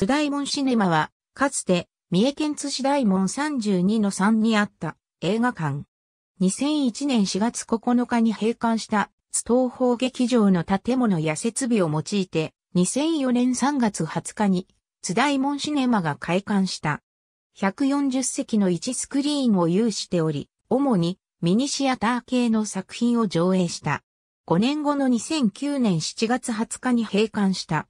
津大門シネマは、かつて、三重県津市大門32の3にあった映画館。2001年4月9日に閉館した津東方劇場の建物や設備を用いて、2004年3月20日に津大門シネマが開館した。140席の1スクリーンを有しており、主にミニシアター系の作品を上映した。5年後の2009年7月20日に閉館した。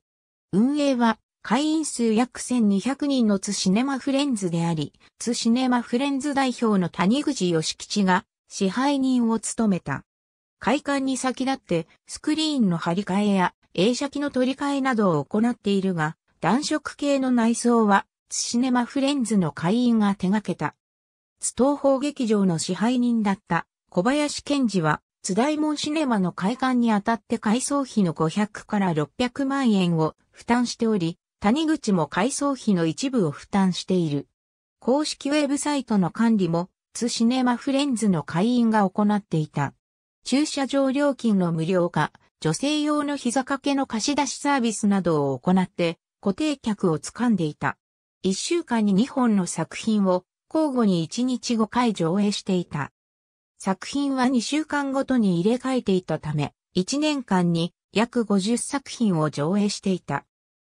運営は会員数約1200人の津シネマフレンズであり、津シネマフレンズ代表の谷口義吉が支配人を務めた。会館に先立ってスクリーンの張り替えや映写機の取り替えなどを行っているが、暖色系の内装は津シネマフレンズの会員が手掛けた。津東方劇場の支配人だった小林健二は津大門シネマの会館にあたって改装費の500から600万円を負担しており、谷口も改装費の一部を負担している。公式ウェブサイトの管理も、ツシネマフレンズの会員が行っていた。駐車場料金の無料化、女性用の膝掛けの貸し出しサービスなどを行って、固定客を掴んでいた。一週間に2本の作品を交互に1日5回上映していた。作品は2週間ごとに入れ替えていたため、1年間に約50作品を上映していた。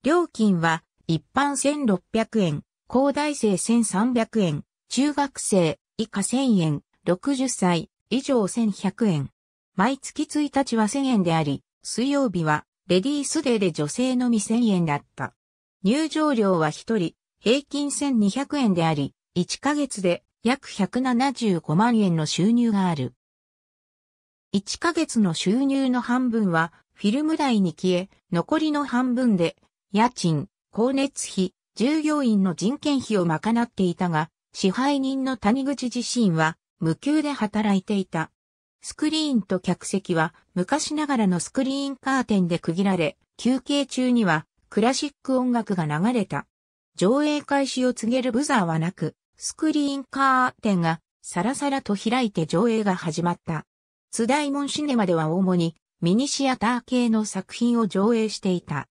料金は一般1600円、高大生1300円、中学生以下1000円、60歳以上1100円。毎月1日は1000円であり、水曜日はレディースデーで女性のみ1000円だった。入場料は1人平均1200円であり、1ヶ月で約175万円の収入がある。1ヶ月の収入の半分はフィルム代に消え、残りの半分で家賃、光熱費、従業員の人件費を賄っていたが、支配人の谷口自身は無給で働いていた。スクリーンと客席は昔ながらのスクリーンカーテンで区切られ、休憩中にはクラシック音楽が流れた。上映開始を告げるブザーはなく、スクリーンカーテンがサラサラと開いて上映が始まった。津大門シネマでは主にミニシアター系の作品を上映していた。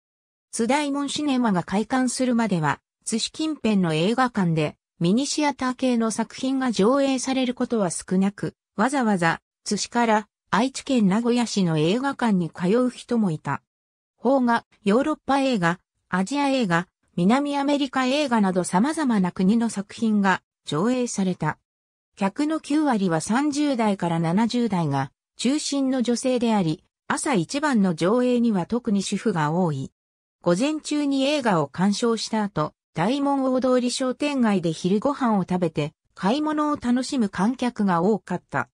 津大門シネマが開館するまでは、津市近辺の映画館でミニシアター系の作品が上映されることは少なく、わざわざ津市から愛知県名古屋市の映画館に通う人もいた。邦画、ヨーロッパ映画、アジア映画、南アメリカ映画など様々な国の作品が上映された。客の9割は30代から70代が中心の女性であり、朝一番の上映には特に主婦が多い。午前中に映画を鑑賞した後、大門大通り商店街で昼ご飯を食べて、買い物を楽しむ観客が多かった。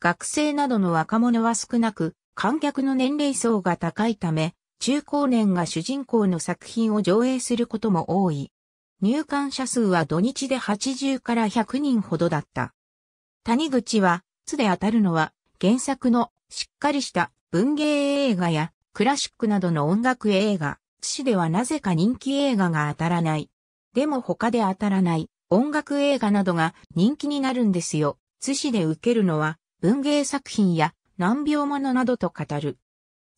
学生などの若者は少なく、観客の年齢層が高いため、中高年が主人公の作品を上映することも多い。入館者数は土日で80から100人ほどだった。谷口は、津で当たるのは、原作のしっかりした文芸映画やクラシックなどの音楽映画、市ではなぜか人気映画が当たらない。でも他で当たらない音楽映画などが人気になるんですよ。津市で受けるのは文芸作品や難病ものなどと語る。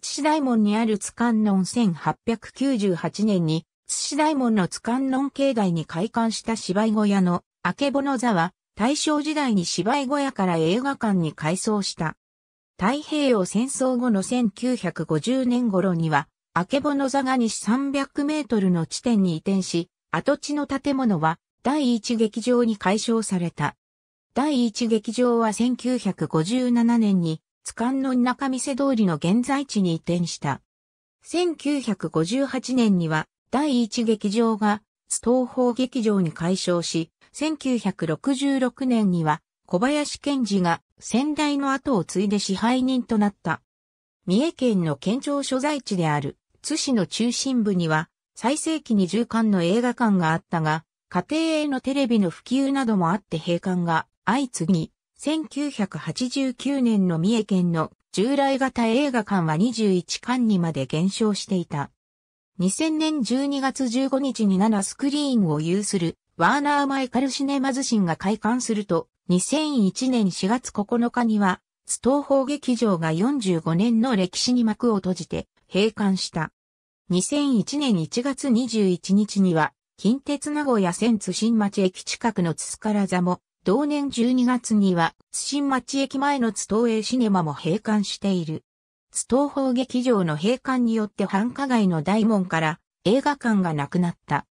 津市大門にある津観音1898年に津市大門の津観音境内に開館した芝居小屋のあけぼの座は大正時代に芝居小屋から映画館に改装した。太平洋戦争後の1950年頃には明けぼの座が西300メートルの地点に移転し、跡地の建物は第一劇場に改称された。第一劇場は1957年に、津官の中見世通りの現在地に移転した。1958年には、第一劇場が、津東方劇場に改称し、1966年には、小林賢治が先代の後を継いで支配人となった。三重県の県庁所在地である津市の中心部には、最盛期に重館の映画館があったが、家庭へのテレビの普及などもあって閉館が相次ぎ、1989年の三重県の従来型映画館は21館にまで減少していた。2000年12月15日に7スクリーンを有するワーナー・マイカル・シネマズシンが開館すると、2001年4月9日には、ストーホー劇場が45年の歴史に幕を閉じて、閉館した。2001年1月21日には、近鉄名古屋線津新町駅近くの津から座も、同年12月には津新町駅前の津東映シネマも閉館している。津東方劇場の閉館によって繁華街の大門から映画館がなくなった。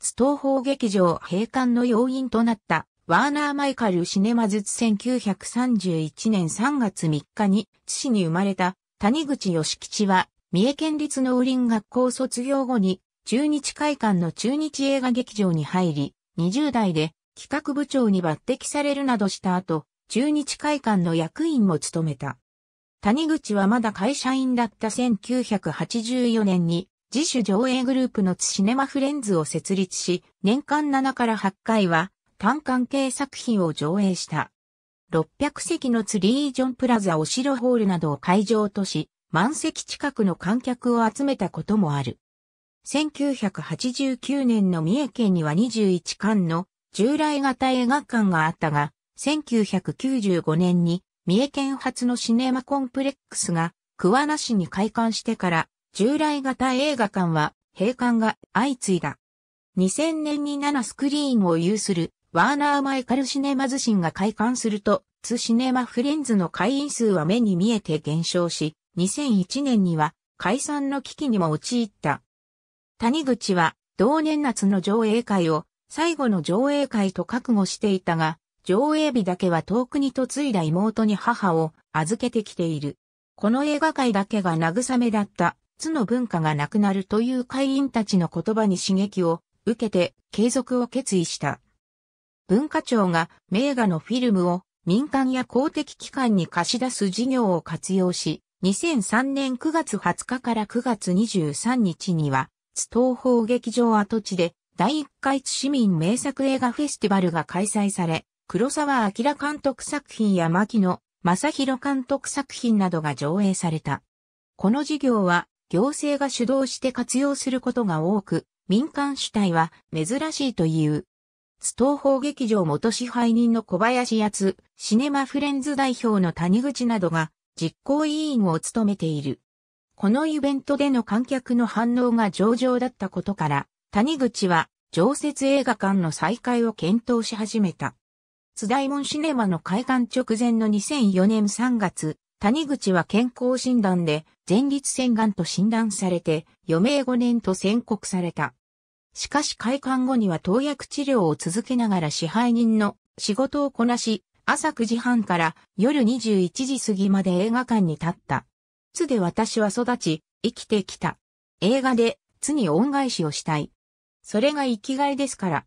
津東方劇場閉館の要因となったワーナー・マイカル・シネマズツ1931年3月3日に津市に生まれた谷口義吉は三重県立農林学校卒業後に、中日会館の中日映画劇場に入り、20代で企画部長に抜擢されるなどした後、中日会館の役員も務めた。谷口はまだ会社員だった1984年に、自主上映グループのツシネマフレンズを設立し、年間7から8回は、単関係作品を上映した。600席のツリージョンプラザお城ホールなどを会場とし、満席近くの観客を集めたこともある。1989年の三重県には21館の従来型映画館があったが、1995年に三重県初のシネマコンプレックスが桑名市に開館してから従来型映画館は閉館が相次いだ。2000年に7スクリーンを有するワーナーマイカルシネマズシンが開館すると、ツシネマフレンズの会員数は目に見えて減少し、2001年には解散の危機にも陥った。谷口は同年夏の上映会を最後の上映会と覚悟していたが、上映日だけは遠くに嫁いだ妹に母を預けてきている。この映画界だけが慰めだった津の文化がなくなるという会員たちの言葉に刺激を受けて継続を決意した。文化庁が名画のフィルムを民間や公的機関に貸し出す事業を活用し、2003年9月20日から9月23日には、津東方劇場跡地で第1回津市民名作映画フェスティバルが開催され、黒沢明監督作品や牧野正宏監督作品などが上映された。この事業は行政が主導して活用することが多く、民間主体は珍しいという。津東方劇場元支配人の小林やつ、シネマフレンズ代表の谷口などが実行委員を務めている。このイベントでの観客の反応が上々だったことから、谷口は常設映画館の再開を検討し始めた。津大門シネマの開館直前の2004年3月、谷口は健康診断で前立腺がんと診断されて余命5年と宣告された。しかし開館後には投薬治療を続けながら支配人の仕事をこなし、朝9時半から夜21時過ぎまで映画館に立った。津で私は育ち、生きてきた。映画で津に恩返しをしたい。それが生きがいですから。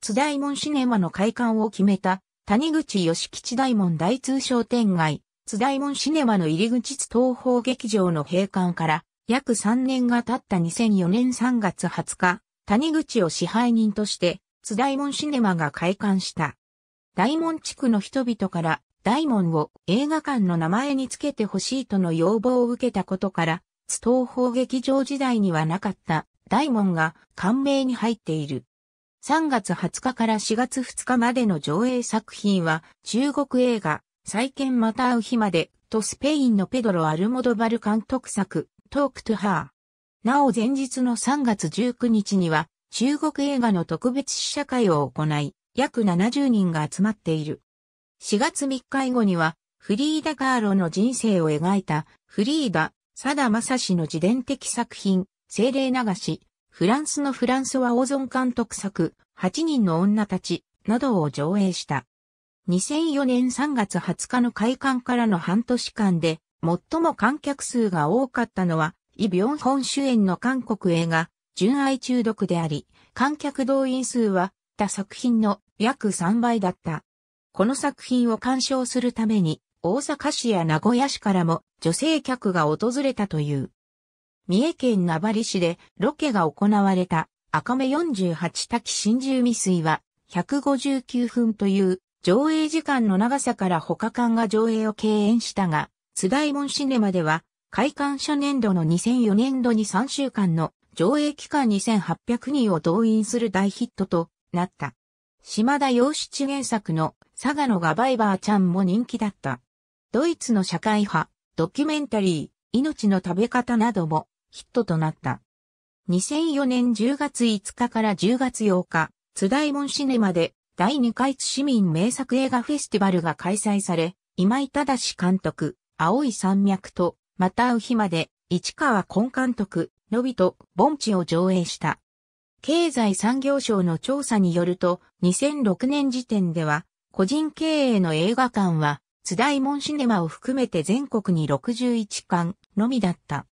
津大門シネマの開館を決めた谷口義吉大門大通商店街、津大門シネマの入り口津東方劇場の閉館から約3年が経った2004年3月20日、谷口を支配人として津大門シネマが開館した。大門地区の人々から大門を映画館の名前につけてほしいとの要望を受けたことから、津東方劇場時代にはなかった大門が官名に入っている。3月20日から4月2日までの上映作品は中国映画再建また会う日までとスペインのペドロ・アルモドバル監督作トークトゥハー。なお前日の3月19日には中国映画の特別試写会を行い、約70人が集まっている。4月3日以後には、フリーダ・カーロの人生を描いた、フリーダ・サダ・マサシの自伝的作品、精霊流し、フランスのフランソワ・オゾン監督作、8人の女たち、などを上映した。2004年3月20日の開館からの半年間で、最も観客数が多かったのは、イ・ビョンホン主演の韓国映画、純愛中毒であり、観客動員数はった作品の約3倍だった。この作品を鑑賞するために、大阪市や名古屋市からも女性客が訪れたという。三重県名張市でロケが行われた赤目48滝真珠未遂は159分という上映時間の長さから他館が上映を敬遠したが、津大門シネマでは開館初年度の2004年度に3週間の上映期間2800人を動員する大ヒットとなった。島田洋七原作の佐賀のガバイバーちゃんも人気だった。ドイツの社会派、ドキュメンタリー、命の食べ方などもヒットとなった。2004年10月5日から10月8日、津大門シネマで第2回市民名作映画フェスティバルが開催され、今井正監督、青い山脈と、またう日まで、市川根監督、のびと、盆地を上映した。経済産業省の調査によると、2006年時点では、個人経営の映画館は、津大門シネマを含めて全国に61館のみだった。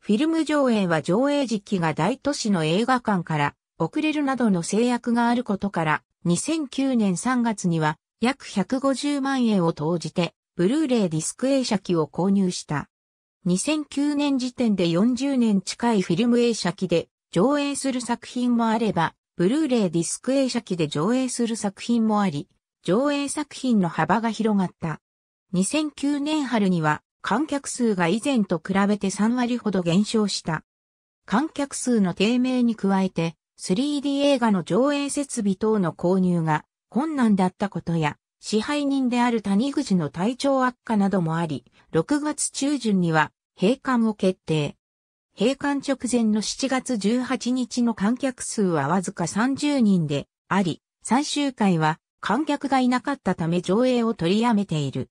フィルム上映は上映時期が大都市の映画館から遅れるなどの制約があることから、2009年3月には約150万円を投じて、ブルーレイディスク映写機を購入した。2009年時点で40年近いフィルム映写機で上映する作品もあれば、ブルーレイディスク映写機で上映する作品もあり、上映作品の幅が広がった。2009年春には観客数が以前と比べて3割ほど減少した。観客数の低迷に加えて 3D 映画の上映設備等の購入が困難だったことや、支配人である谷口の体調悪化などもあり、6月中旬には閉館を決定。閉館直前の7月18日の観客数はわずか30人であり、最終回は観客がいなかったため上映を取りやめている。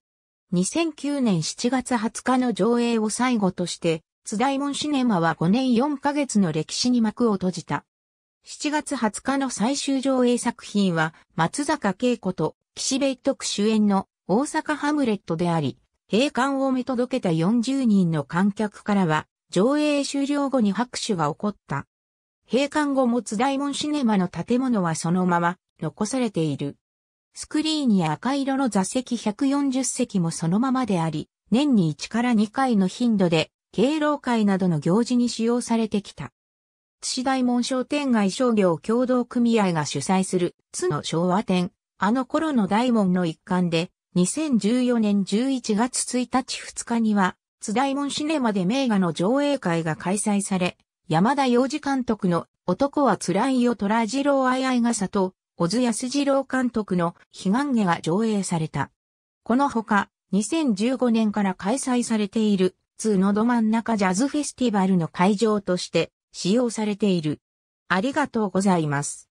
2009年7月20日の上映を最後として、津大門シネマは5年4ヶ月の歴史に幕を閉じた。7月20日の最終上映作品は、松坂慶子と岸辺一徳主演の大阪ハムレットであり、閉館を見届けた40人の観客からは、上映終了後に拍手が起こった。閉館後も津大門シネマの建物はそのまま残されている。スクリーンや赤色の座席140席もそのままであり、年に1から2回の頻度で敬老会などの行事に使用されてきた。津市大門商店街商業協同組合が主催する津の昭和店、あの頃の大門の一環で、2014年11月1日2日には津大門シネマで名画の上映会が開催され、山田洋次監督の男は辛いよ虎次郎愛合傘と、小津安次郎監督の悲願下が上映された。このほか、2015年から開催されている、通のど真ん中ジャズフェスティバルの会場として使用されている。ありがとうございます。